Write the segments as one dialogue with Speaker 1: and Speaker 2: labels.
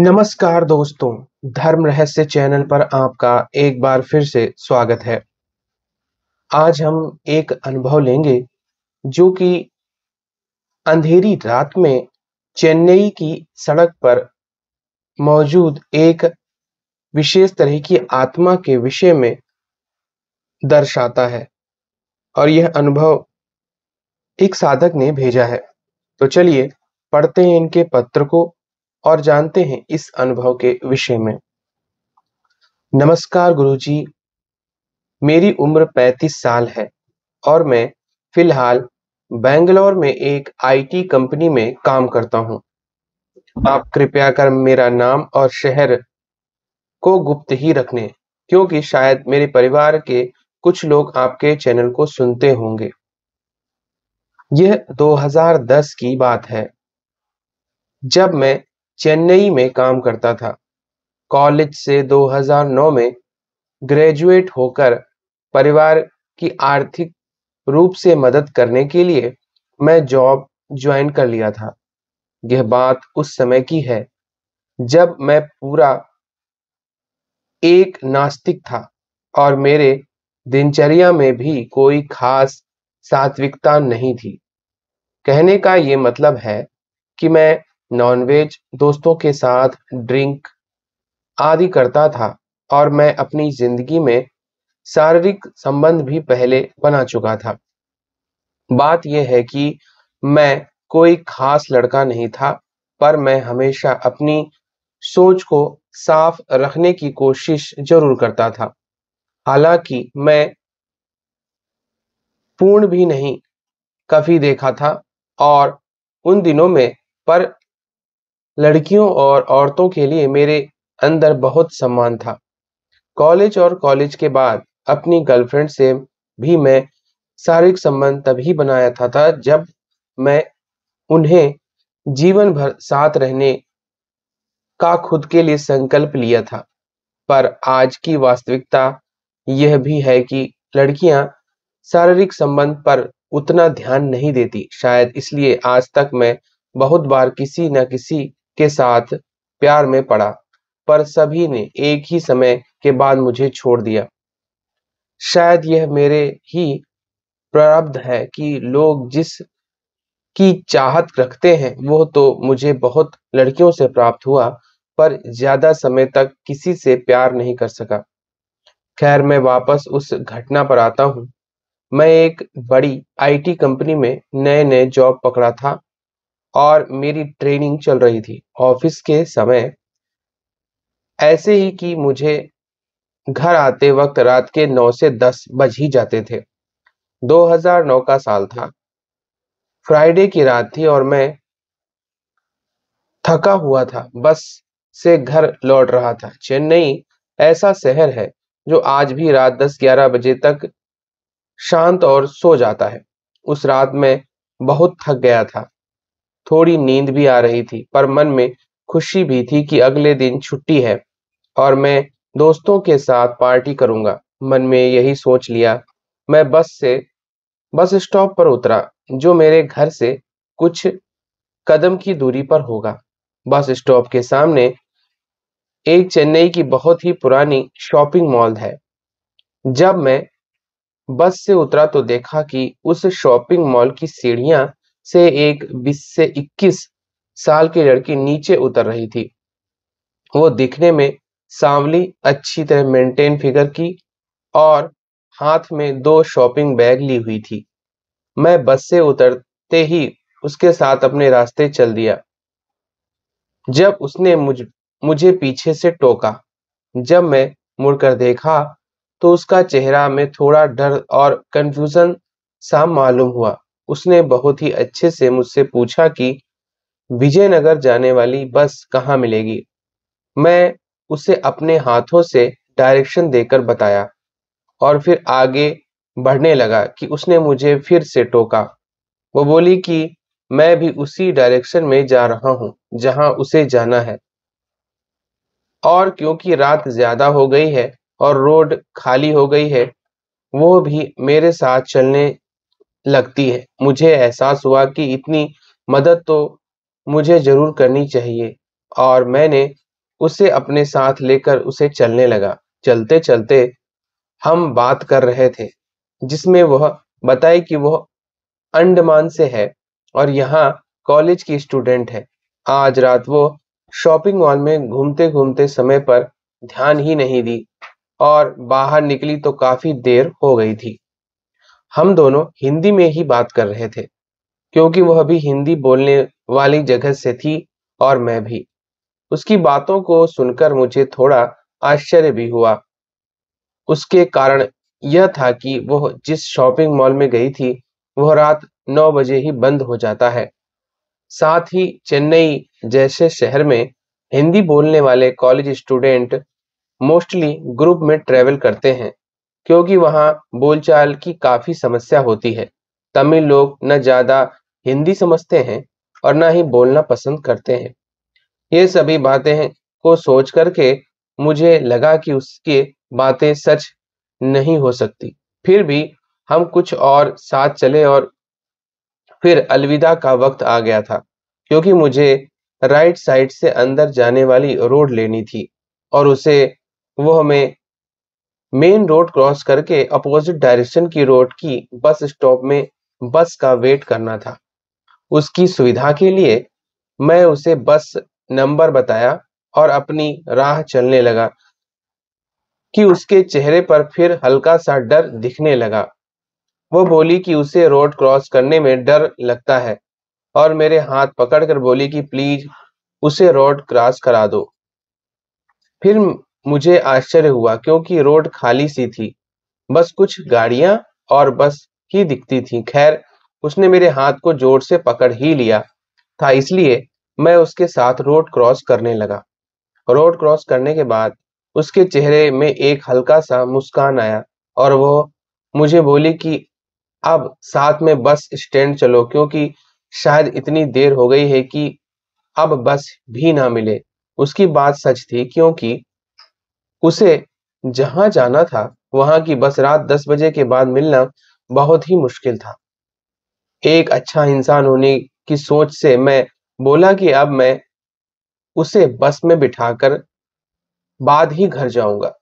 Speaker 1: नमस्कार दोस्तों धर्म रहस्य चैनल पर आपका एक बार फिर से स्वागत है आज हम एक अनुभव लेंगे जो कि अंधेरी रात में चेन्नई की सड़क पर मौजूद एक विशेष तरह की आत्मा के विषय में दर्शाता है और यह अनुभव एक साधक ने भेजा है तो चलिए पढ़ते हैं इनके पत्र को और जानते हैं इस अनुभव के विषय में नमस्कार गुरुजी मेरी उम्र 35 साल है और मैं फिलहाल बेंगलोर में एक आईटी कंपनी में काम करता हूं आप कृपया कर मेरा नाम और शहर को गुप्त ही रखने क्योंकि शायद मेरे परिवार के कुछ लोग आपके चैनल को सुनते होंगे यह 2010 की बात है जब मैं चेन्नई में काम करता था कॉलेज से 2009 में ग्रेजुएट होकर परिवार की आर्थिक रूप से मदद करने के लिए मैं जॉब ज्वाइन कर लिया था यह बात उस समय की है जब मैं पूरा एक नास्तिक था और मेरे दिनचर्या में भी कोई खास सात्विकता नहीं थी कहने का ये मतलब है कि मैं नॉनवेज दोस्तों के साथ ड्रिंक आदि करता था और मैं अपनी जिंदगी में शारीरिक संबंध भी पहले बना चुका था बात यह है कि मैं कोई खास लड़का नहीं था पर मैं हमेशा अपनी सोच को साफ रखने की कोशिश जरूर करता था हालांकि मैं पूर्ण भी नहीं कभी देखा था और उन दिनों में पर लड़कियों और औरतों के लिए मेरे अंदर बहुत सम्मान था कॉलेज और कॉलेज के बाद अपनी गर्लफ्रेंड से भी मैं शारीरिक संबंध तभी बनाया था, था जब मैं उन्हें जीवन भर साथ रहने का खुद के लिए संकल्प लिया था पर आज की वास्तविकता यह भी है कि लड़कियां शारीरिक संबंध पर उतना ध्यान नहीं देती शायद इसलिए आज तक मैं बहुत बार किसी न किसी के साथ प्यार में पड़ा पर सभी ने एक ही समय के बाद मुझे छोड़ दिया शायद यह मेरे ही प्रारब्ध है कि लोग जिस की चाहत रखते हैं वो तो मुझे बहुत लड़कियों से प्राप्त हुआ पर ज्यादा समय तक किसी से प्यार नहीं कर सका खैर मैं वापस उस घटना पर आता हूं मैं एक बड़ी आईटी कंपनी में नए नए जॉब पकड़ा था और मेरी ट्रेनिंग चल रही थी ऑफिस के समय ऐसे ही कि मुझे घर आते वक्त रात के नौ से दस बज ही जाते थे 2009 का साल था फ्राइडे की रात थी और मैं थका हुआ था बस से घर लौट रहा था चेन्नई ऐसा शहर है जो आज भी रात 10-11 बजे तक शांत और सो जाता है उस रात में बहुत थक गया था थोड़ी नींद भी आ रही थी पर मन में खुशी भी थी कि अगले दिन छुट्टी है और मैं दोस्तों के साथ पार्टी करूंगा मन में यही सोच लिया मैं बस से बस स्टॉप पर उतरा जो मेरे घर से कुछ कदम की दूरी पर होगा बस स्टॉप के सामने एक चेन्नई की बहुत ही पुरानी शॉपिंग मॉल है जब मैं बस से उतरा तो देखा कि उस शॉपिंग मॉल की सीढ़ियां से एक 20 से 21 साल की लड़की नीचे उतर रही थी वो दिखने में सांवली अच्छी तरह मेंटेन फिगर की और हाथ में दो शॉपिंग बैग ली हुई थी मैं बस से उतरते ही उसके साथ अपने रास्ते चल दिया जब उसने मुझ मुझे पीछे से टोका जब मैं मुड़कर देखा तो उसका चेहरा में थोड़ा डर और कंफ्यूजन सा मालूम हुआ उसने बहुत ही अच्छे से मुझसे पूछा कि विजयनगर जाने वाली बस कहाँ मिलेगी मैं उसे अपने हाथों से डायरेक्शन देकर बताया और फिर आगे बढ़ने लगा कि उसने मुझे फिर से टोका वो बोली कि मैं भी उसी डायरेक्शन में जा रहा हूँ जहाँ उसे जाना है और क्योंकि रात ज्यादा हो गई है और रोड खाली हो गई है वो भी मेरे साथ चलने लगती है मुझे एहसास हुआ कि इतनी मदद तो मुझे जरूर करनी चाहिए और मैंने उसे अपने साथ लेकर उसे चलने लगा चलते चलते हम बात कर रहे थे जिसमें वह बताए कि वह अंडमान से है और यहाँ कॉलेज की स्टूडेंट है आज रात वो शॉपिंग मॉल में घूमते घूमते समय पर ध्यान ही नहीं दी और बाहर निकली तो काफी देर हो गई थी हम दोनों हिंदी में ही बात कर रहे थे क्योंकि वह भी हिंदी बोलने वाली जगह से थी और मैं भी उसकी बातों को सुनकर मुझे थोड़ा आश्चर्य भी हुआ उसके कारण यह था कि वह जिस शॉपिंग मॉल में गई थी वह रात नौ बजे ही बंद हो जाता है साथ ही चेन्नई जैसे शहर में हिंदी बोलने वाले कॉलेज स्टूडेंट मोस्टली ग्रुप में ट्रेवल करते हैं क्योंकि वहां बोलचाल की काफी समस्या होती है तमिल लोग न ज्यादा हिंदी समझते हैं और न ही बोलना पसंद करते हैं ये सभी बातें को सोच करके मुझे लगा कि उसके बातें सच नहीं हो सकती फिर भी हम कुछ और साथ चले और फिर अलविदा का वक्त आ गया था क्योंकि मुझे राइट साइड से अंदर जाने वाली रोड लेनी थी और उसे वो हमें मेन रोड क्रॉस करके अपोजिट डायरेक्शन की रोड की बस स्टॉप में बस का वेट करना था उसकी सुविधा के लिए मैं उसे बस नंबर बताया और अपनी राह चलने लगा कि उसके चेहरे पर फिर हल्का सा डर दिखने लगा वो बोली कि उसे रोड क्रॉस करने में डर लगता है और मेरे हाथ पकड़कर बोली कि प्लीज उसे रोड क्रॉस करा दो फिर मुझे आश्चर्य हुआ क्योंकि रोड खाली सी थी बस कुछ गाड़ियां और बस ही दिखती थी खैर उसने मेरे हाथ को जोर से पकड़ ही लिया था इसलिए मैं उसके साथ रोड क्रॉस करने लगा रोड क्रॉस करने के बाद उसके चेहरे में एक हल्का सा मुस्कान आया और वो मुझे बोली कि अब साथ में बस स्टैंड चलो क्योंकि शायद इतनी देर हो गई है कि अब बस भी ना मिले उसकी बात सच थी क्योंकि उसे जहां जाना था वहां की बस रात दस बजे के बाद मिलना बहुत ही मुश्किल था एक अच्छा इंसान होने की सोच से मैं बोला कि अब मैं उसे बस में बिठाकर बाद ही घर जाऊंगा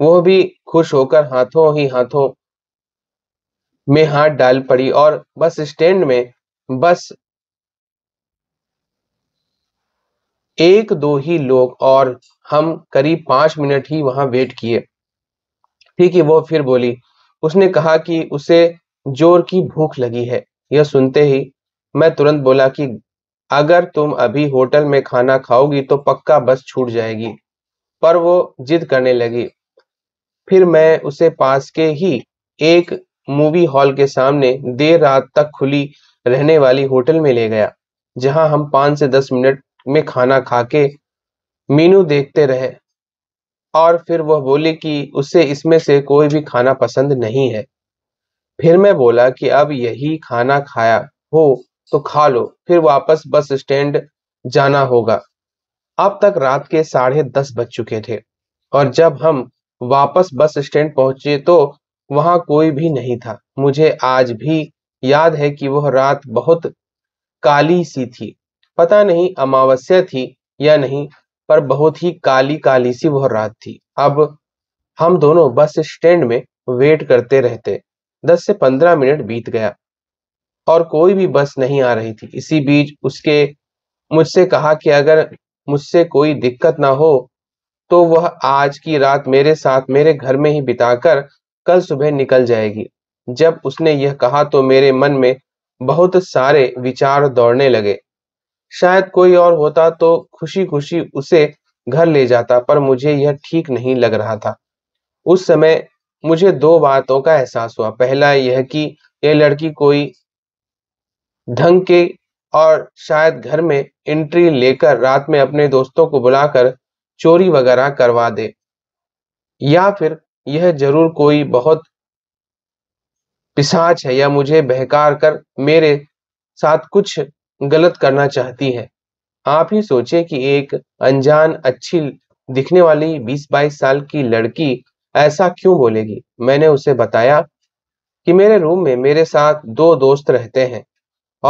Speaker 1: वह भी खुश होकर हाथों ही हाथों में हाथ डाल पड़ी और बस स्टैंड में बस एक दो ही लोग और हम करीब पांच मिनट ही वहां वेट किए ठीक है वो फिर बोली उसने कहा कि उसे जोर की भूख लगी है यह सुनते ही मैं तुरंत बोला कि अगर तुम अभी होटल में खाना खाओगी तो पक्का बस छूट जाएगी पर वो जिद करने लगी फिर मैं उसे पास के ही एक मूवी हॉल के सामने देर रात तक खुली रहने वाली होटल में ले गया जहां हम पांच से दस मिनट में खाना खा के मीनू देखते रहे और फिर वह बोली कि उसे इसमें से कोई भी खाना पसंद नहीं है फिर मैं बोला कि अब यही खाना खाया हो तो खा लो फिर वापस बस स्टैंड जाना होगा अब तक रात के साढ़े दस बज चुके थे और जब हम वापस बस स्टैंड पहुंचे तो वहां कोई भी नहीं था मुझे आज भी याद है कि वह रात बहुत काली सी थी पता नहीं अमावस्या थी या नहीं पर बहुत ही काली काली सी वह रात थी अब हम दोनों बस स्टैंड में वेट करते रहते दस से पंद्रह मिनट बीत गया और कोई भी बस नहीं आ रही थी इसी बीच उसके मुझसे कहा कि अगर मुझसे कोई दिक्कत ना हो तो वह आज की रात मेरे साथ मेरे घर में ही बिताकर कल सुबह निकल जाएगी जब उसने यह कहा तो मेरे मन में बहुत सारे विचार दौड़ने लगे शायद कोई और होता तो खुशी खुशी उसे घर ले जाता पर मुझे यह ठीक नहीं लग रहा था उस समय मुझे दो बातों का एहसास हुआ पहला यह कि यह लड़की कोई ढंग के और शायद घर में एंट्री लेकर रात में अपने दोस्तों को बुलाकर चोरी वगैरह करवा दे या फिर यह जरूर कोई बहुत पिसाच है या मुझे बहकार कर मेरे साथ कुछ गलत करना चाहती है आप ही सोचिए कि एक अनजान अच्छी दिखने वाली 20-22 साल की लड़की ऐसा क्यों बोलेगी मैंने उसे बताया कि मेरे रूम में मेरे साथ दो दोस्त रहते हैं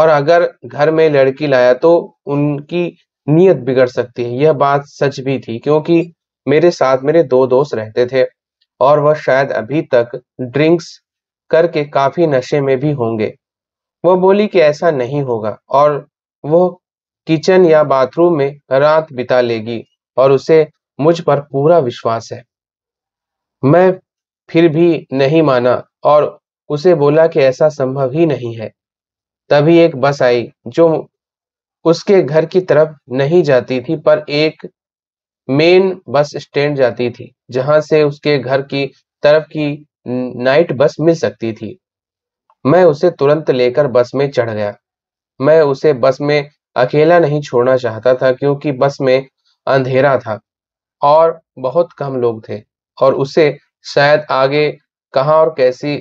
Speaker 1: और अगर घर में लड़की लाया तो उनकी नीयत बिगड़ सकती है यह बात सच भी थी क्योंकि मेरे साथ मेरे दो दोस्त रहते थे और वह शायद अभी तक ड्रिंक्स करके काफी नशे में भी होंगे वह बोली कि ऐसा नहीं होगा और वो किचन या बाथरूम में रात बिता लेगी और उसे मुझ पर पूरा विश्वास है मैं फिर भी नहीं माना और उसे बोला कि ऐसा संभव ही नहीं है तभी एक बस आई जो उसके घर की तरफ नहीं जाती थी पर एक मेन बस स्टैंड जाती थी जहां से उसके घर की तरफ की नाइट बस मिल सकती थी मैं उसे तुरंत लेकर बस में चढ़ गया मैं उसे बस में अकेला नहीं छोड़ना चाहता था क्योंकि बस में अंधेरा था और बहुत कम लोग थे और उसे शायद आगे कहाँ और कैसी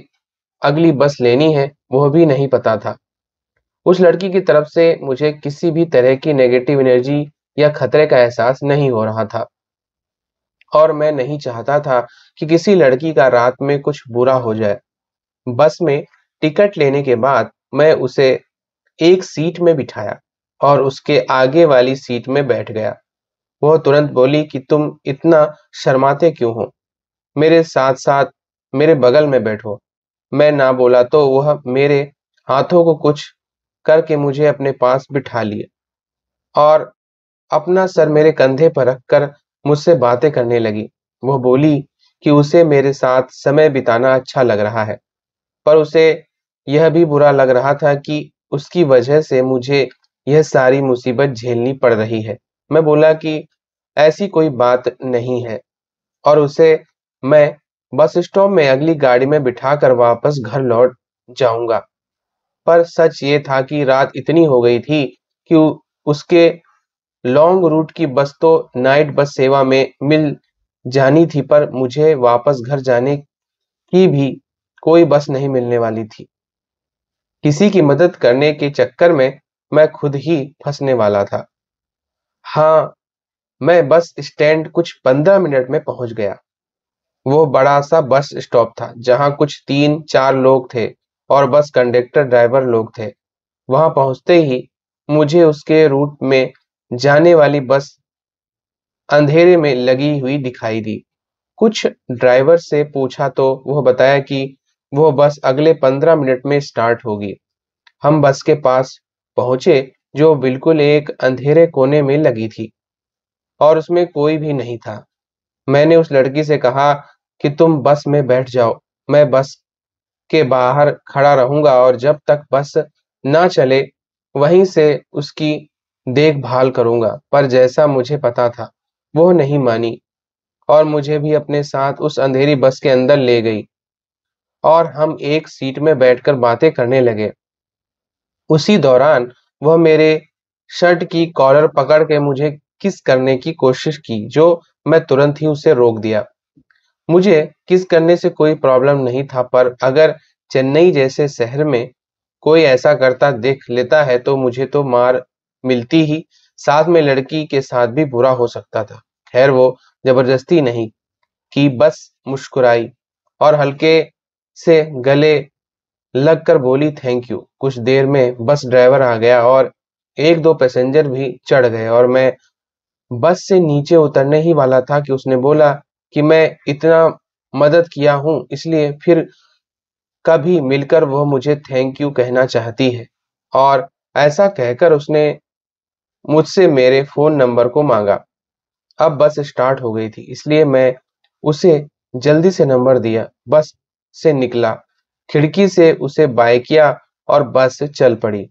Speaker 1: अगली बस लेनी है वह भी नहीं पता था उस लड़की की तरफ से मुझे किसी भी तरह की नेगेटिव एनर्जी या खतरे का एहसास नहीं हो रहा था और मैं नहीं चाहता था कि किसी लड़की का रात में कुछ बुरा हो जाए बस में टिकट लेने के बाद मैं उसे एक सीट में बिठाया और उसके आगे वाली सीट में बैठ गया वह तुरंत बोली कि तुम इतना शर्माते क्यों हो मेरे साथ साथ मेरे बगल में बैठो मैं ना बोला तो वह मेरे हाथों को कुछ करके मुझे अपने पास बिठा लिए और अपना सर मेरे कंधे पर रखकर मुझसे बातें करने लगी वह बोली कि उसे मेरे साथ समय बिताना अच्छा लग रहा है पर उसे यह भी बुरा लग रहा था कि उसकी वजह से मुझे यह सारी मुसीबत झेलनी पड़ रही है मैं बोला कि ऐसी कोई बात नहीं है और उसे मैं बस स्टॉप में अगली गाड़ी में बिठा कर वापस घर लौट जाऊंगा पर सच ये था कि रात इतनी हो गई थी कि उसके लॉन्ग रूट की बस तो नाइट बस सेवा में मिल जानी थी पर मुझे वापस घर जाने की भी कोई बस नहीं मिलने वाली थी किसी की मदद करने के चक्कर में मैं खुद ही फंसने वाला था हाँ मैं बस स्टैंड कुछ पंद्रह मिनट में पहुंच गया वो बड़ा सा बस स्टॉप था जहां कुछ तीन चार लोग थे और बस कंडक्टर ड्राइवर लोग थे वहां पहुंचते ही मुझे उसके रूट में जाने वाली बस अंधेरे में लगी हुई दिखाई दी कुछ ड्राइवर से पूछा तो वह बताया कि वो बस अगले पंद्रह मिनट में स्टार्ट होगी हम बस के पास पहुंचे जो बिल्कुल एक अंधेरे कोने में लगी थी और उसमें कोई भी नहीं था मैंने उस लड़की से कहा कि तुम बस में बैठ जाओ मैं बस के बाहर खड़ा रहूंगा और जब तक बस ना चले वहीं से उसकी देखभाल करूंगा पर जैसा मुझे पता था वो नहीं मानी और मुझे भी अपने साथ उस अंधेरी बस के अंदर ले गई और हम एक सीट में बैठकर बातें करने लगे उसी दौरान वह मेरे शर्ट की कॉलर पकड़ के मुझे किस करने की कोशिश की जो मैं तुरंत ही उसे रोक दिया मुझे किस करने से कोई प्रॉब्लम नहीं था पर अगर चेन्नई जैसे शहर में कोई ऐसा करता देख लेता है तो मुझे तो मार मिलती ही साथ में लड़की के साथ भी बुरा हो सकता था खैर वो जबरदस्ती नहीं कि बस मुस्कुराई और हल्के से गले लगकर बोली थैंक यू कुछ देर में बस ड्राइवर आ गया और एक दो पैसेंजर भी चढ़ गए और मैं बस से नीचे उतरने ही वाला था कि उसने बोला कि मैं इतना मदद किया हूं इसलिए फिर कभी मिलकर वह मुझे थैंक यू कहना चाहती है और ऐसा कहकर उसने मुझसे मेरे फोन नंबर को मांगा अब बस स्टार्ट हो गई थी इसलिए मैं उसे जल्दी से नंबर दिया बस से निकला खिड़की से उसे बाय किया और बस चल पड़ी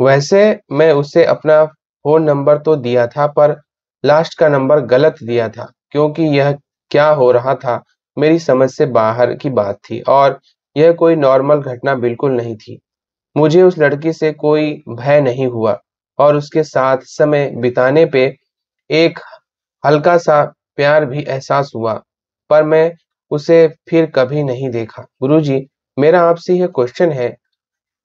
Speaker 1: वैसे मैं उसे अपना फोन नंबर तो दिया था पर लास्ट का नंबर गलत दिया था क्योंकि यह क्या हो रहा था मेरी समझ से बाहर की बात थी और यह कोई नॉर्मल घटना बिल्कुल नहीं थी मुझे उस लड़की से कोई भय नहीं हुआ और उसके साथ समय बिताने पे एक हल्का सा प्यार भी एहसास हुआ पर मैं उसे फिर कभी नहीं देखा गुरुजी मेरा आपसे यह क्वेश्चन है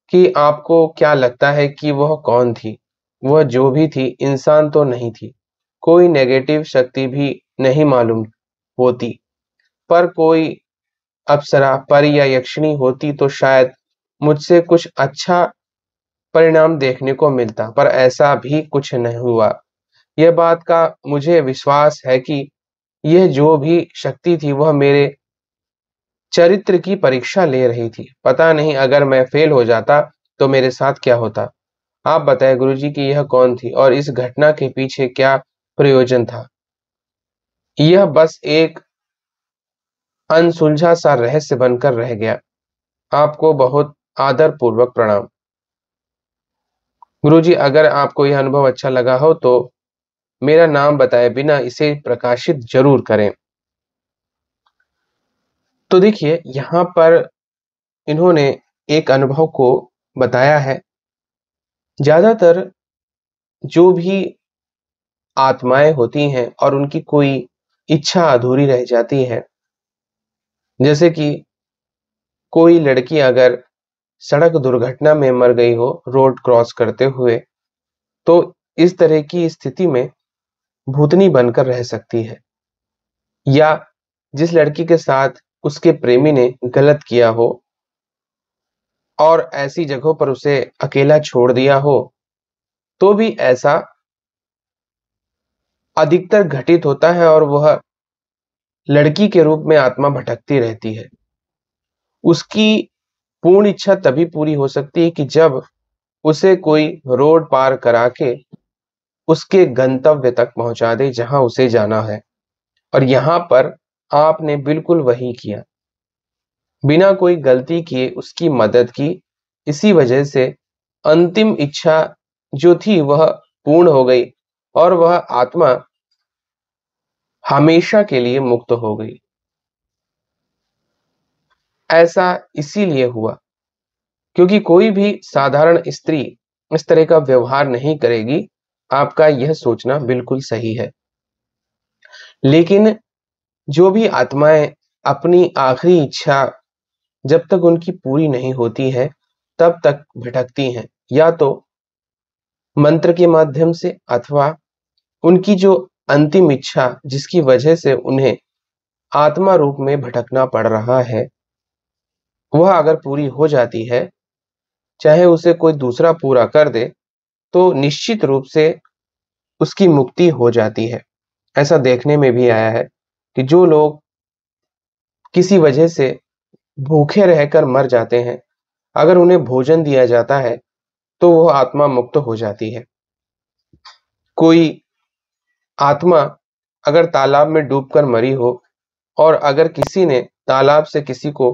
Speaker 1: कि आपको क्या लगता है कि वह कौन थी वह जो भी थी इंसान तो नहीं थी कोई नेगेटिव शक्ति भी नहीं मालूम होती पर कोई अप्सरा पर या यक्षिणी होती तो शायद मुझसे कुछ अच्छा परिणाम देखने को मिलता पर ऐसा भी कुछ नहीं हुआ यह बात का मुझे विश्वास है कि यह जो भी शक्ति थी वह मेरे चरित्र की परीक्षा ले रही थी पता नहीं अगर मैं फेल हो जाता तो मेरे साथ क्या होता आप बताएं गुरुजी कि यह कौन थी और इस घटना के पीछे क्या प्रयोजन था यह बस एक अनसुलझा सा रहस्य बनकर रह गया आपको बहुत आदर पूर्वक प्रणाम गुरुजी अगर आपको यह अनुभव अच्छा लगा हो तो मेरा नाम बताए बिना इसे प्रकाशित जरूर करें तो देखिए यहाँ पर इन्होंने एक अनुभव को बताया है ज्यादातर जो भी आत्माएं होती हैं और उनकी कोई इच्छा अधूरी रह जाती है जैसे कि कोई लड़की अगर सड़क दुर्घटना में मर गई हो रोड क्रॉस करते हुए तो इस तरह की स्थिति में भूतनी बनकर रह सकती है या जिस लड़की के साथ उसके प्रेमी ने गलत किया हो और ऐसी जगहों पर उसे अकेला छोड़ दिया हो तो भी ऐसा अधिकतर घटित होता है और वह लड़की के रूप में आत्मा भटकती रहती है उसकी पूर्ण इच्छा तभी पूरी हो सकती है कि जब उसे कोई रोड पार करा के उसके गंतव्य तक पहुंचा दे जहां उसे जाना है और यहां पर आपने बिल्कुल वही किया बिना कोई गलती किए उसकी मदद की इसी वजह से अंतिम इच्छा जो थी वह पूर्ण हो गई और वह आत्मा हमेशा के लिए मुक्त हो गई ऐसा इसीलिए हुआ क्योंकि कोई भी साधारण स्त्री इस तरह का व्यवहार नहीं करेगी आपका यह सोचना बिल्कुल सही है लेकिन जो भी आत्माएं अपनी आखिरी इच्छा जब तक उनकी पूरी नहीं होती है तब तक भटकती हैं या तो मंत्र के माध्यम से अथवा उनकी जो अंतिम इच्छा जिसकी वजह से उन्हें आत्मा रूप में भटकना पड़ रहा है वह अगर पूरी हो जाती है चाहे उसे कोई दूसरा पूरा कर दे तो निश्चित रूप से उसकी मुक्ति हो जाती है ऐसा देखने में भी आया है कि जो लोग किसी वजह से भूखे रहकर मर जाते हैं अगर उन्हें भोजन दिया जाता है तो वह आत्मा मुक्त हो जाती है कोई आत्मा अगर तालाब में डूबकर मरी हो और अगर किसी ने तालाब से किसी को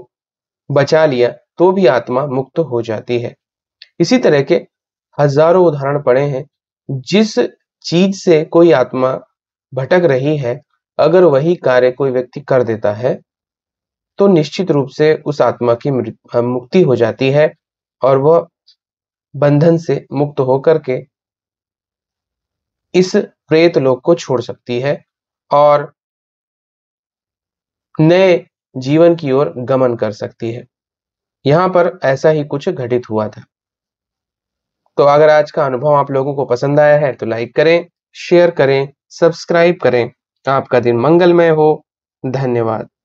Speaker 1: बचा लिया तो भी आत्मा मुक्त हो जाती है इसी तरह के हजारों उदाहरण पड़े हैं जिस चीज से कोई आत्मा भटक रही है अगर वही कार्य कोई व्यक्ति कर देता है तो निश्चित रूप से उस आत्मा की मुक्ति हो जाती है और वह बंधन से मुक्त होकर के इस प्रेत लोक को छोड़ सकती है और नए जीवन की ओर गमन कर सकती है यहां पर ऐसा ही कुछ घटित हुआ था तो अगर आज का अनुभव आप लोगों को पसंद आया है तो लाइक करें शेयर करें सब्सक्राइब करें आपका दिन मंगलमय हो धन्यवाद